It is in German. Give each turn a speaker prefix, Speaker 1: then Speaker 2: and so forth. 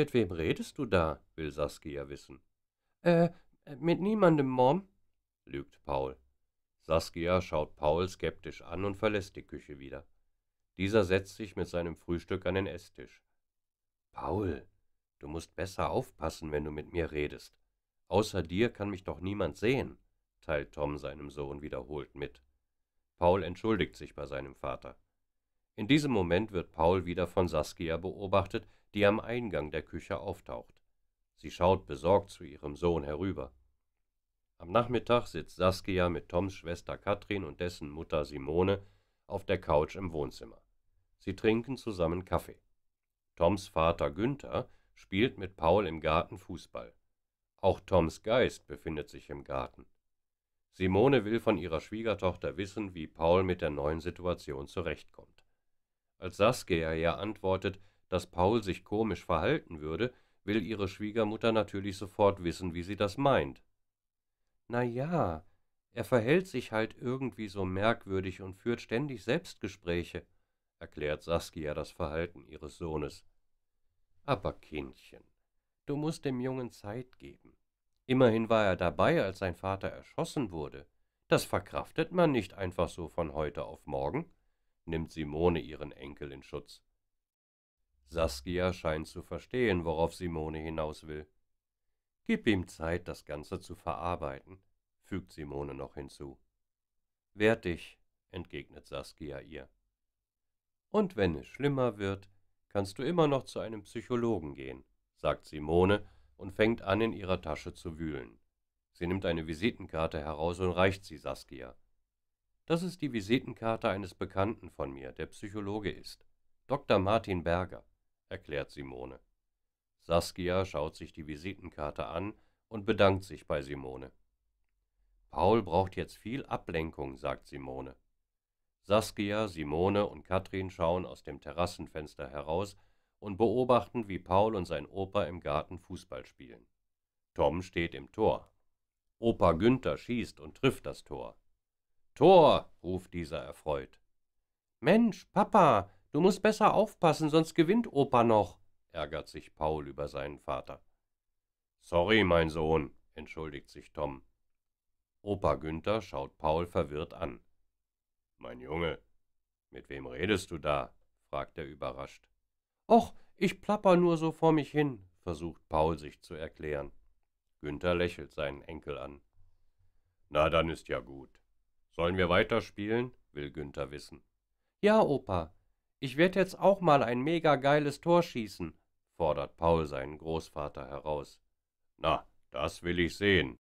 Speaker 1: Mit wem redest du da? will Saskia wissen. Äh, mit niemandem, Mom, lügt Paul. Saskia schaut Paul skeptisch an und verlässt die Küche wieder. Dieser setzt sich mit seinem Frühstück an den Esstisch. Paul, du musst besser aufpassen, wenn du mit mir redest. Außer dir kann mich doch niemand sehen, teilt Tom seinem Sohn wiederholt mit. Paul entschuldigt sich bei seinem Vater. In diesem Moment wird Paul wieder von Saskia beobachtet, die am Eingang der Küche auftaucht. Sie schaut besorgt zu ihrem Sohn herüber. Am Nachmittag sitzt Saskia mit Toms Schwester Katrin und dessen Mutter Simone auf der Couch im Wohnzimmer. Sie trinken zusammen Kaffee. Toms Vater Günther spielt mit Paul im Garten Fußball. Auch Toms Geist befindet sich im Garten. Simone will von ihrer Schwiegertochter wissen, wie Paul mit der neuen Situation zurechtkommt. Als Saskia ihr antwortet, dass Paul sich komisch verhalten würde, will ihre Schwiegermutter natürlich sofort wissen, wie sie das meint. Na ja, er verhält sich halt irgendwie so merkwürdig und führt ständig Selbstgespräche, erklärt Saskia das Verhalten ihres Sohnes. Aber Kindchen, du musst dem Jungen Zeit geben. Immerhin war er dabei, als sein Vater erschossen wurde. Das verkraftet man nicht einfach so von heute auf morgen, nimmt Simone ihren Enkel in Schutz. Saskia scheint zu verstehen, worauf Simone hinaus will. Gib ihm Zeit, das Ganze zu verarbeiten, fügt Simone noch hinzu. Wehr dich, entgegnet Saskia ihr. Und wenn es schlimmer wird, kannst du immer noch zu einem Psychologen gehen, sagt Simone und fängt an, in ihrer Tasche zu wühlen. Sie nimmt eine Visitenkarte heraus und reicht sie Saskia. Das ist die Visitenkarte eines Bekannten von mir, der Psychologe ist, Dr. Martin Berger erklärt Simone. Saskia schaut sich die Visitenkarte an und bedankt sich bei Simone. Paul braucht jetzt viel Ablenkung, sagt Simone. Saskia, Simone und Katrin schauen aus dem Terrassenfenster heraus und beobachten, wie Paul und sein Opa im Garten Fußball spielen. Tom steht im Tor. Opa Günther schießt und trifft das Tor. Tor, ruft dieser erfreut. Mensch, Papa, Du musst besser aufpassen, sonst gewinnt Opa noch, ärgert sich Paul über seinen Vater. Sorry, mein Sohn, entschuldigt sich Tom. Opa Günther schaut Paul verwirrt an. Mein Junge, mit wem redest du da? fragt er überrascht. Och, ich plapper nur so vor mich hin, versucht Paul sich zu erklären. Günther lächelt seinen Enkel an. Na, dann ist ja gut. Sollen wir weiterspielen? will Günther wissen. Ja, Opa, ich werde jetzt auch mal ein mega geiles Tor schießen, fordert Paul seinen Großvater heraus. Na, das will ich sehen,